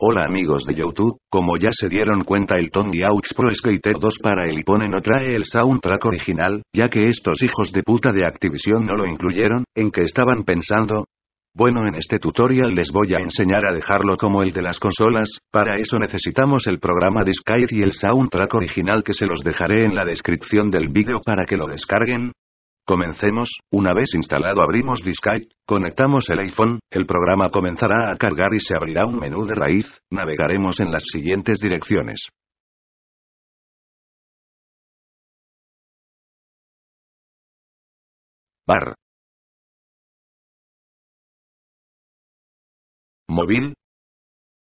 Hola amigos de YouTube, como ya se dieron cuenta el Tony Aux Pro Skater 2 para el iPhone no trae el soundtrack original, ya que estos hijos de puta de Activision no lo incluyeron, ¿en que estaban pensando? Bueno en este tutorial les voy a enseñar a dejarlo como el de las consolas, para eso necesitamos el programa Skype y el soundtrack original que se los dejaré en la descripción del vídeo para que lo descarguen, Comencemos, una vez instalado abrimos Discite, conectamos el iPhone, el programa comenzará a cargar y se abrirá un menú de raíz, navegaremos en las siguientes direcciones. Bar. Móvil.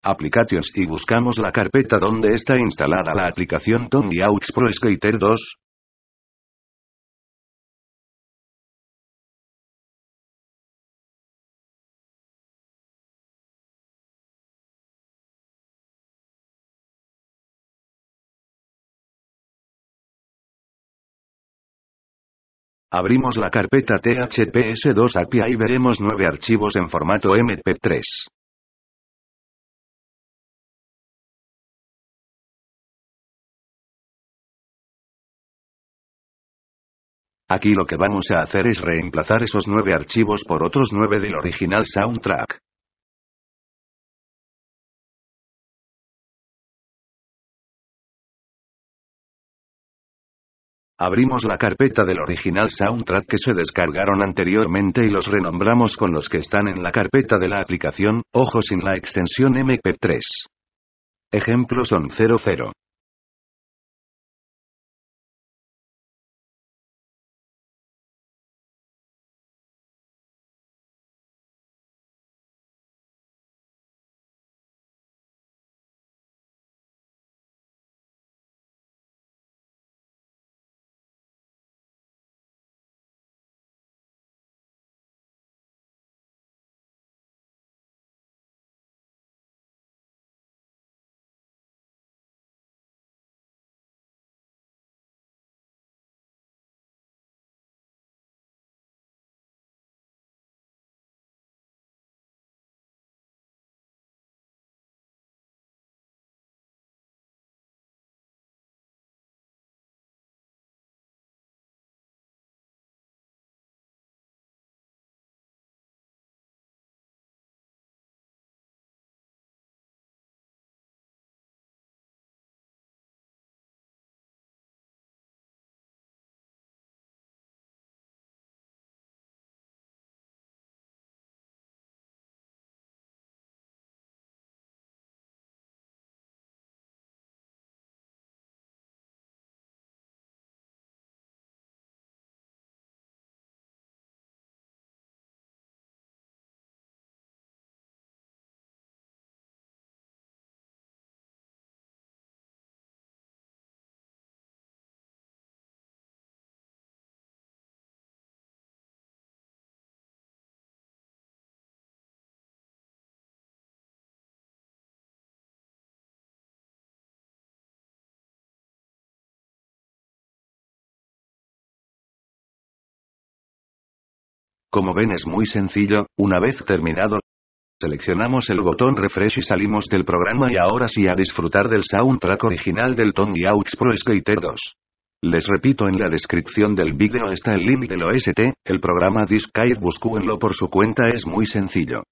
Applications y buscamos la carpeta donde está instalada la aplicación Tony Aux Pro Skater 2, Abrimos la carpeta THPS2 API y veremos nueve archivos en formato MP3. Aquí lo que vamos a hacer es reemplazar esos nueve archivos por otros nueve del original soundtrack. Abrimos la carpeta del original soundtrack que se descargaron anteriormente y los renombramos con los que están en la carpeta de la aplicación, ojo sin la extensión MP3. Ejemplos son 00. Como ven es muy sencillo, una vez terminado Seleccionamos el botón refresh y salimos del programa y ahora sí a disfrutar del soundtrack original del Tony Hawk's Pro Skater 2. Les repito en la descripción del vídeo está el link del OST, el programa Disc Buscúenlo por su cuenta es muy sencillo.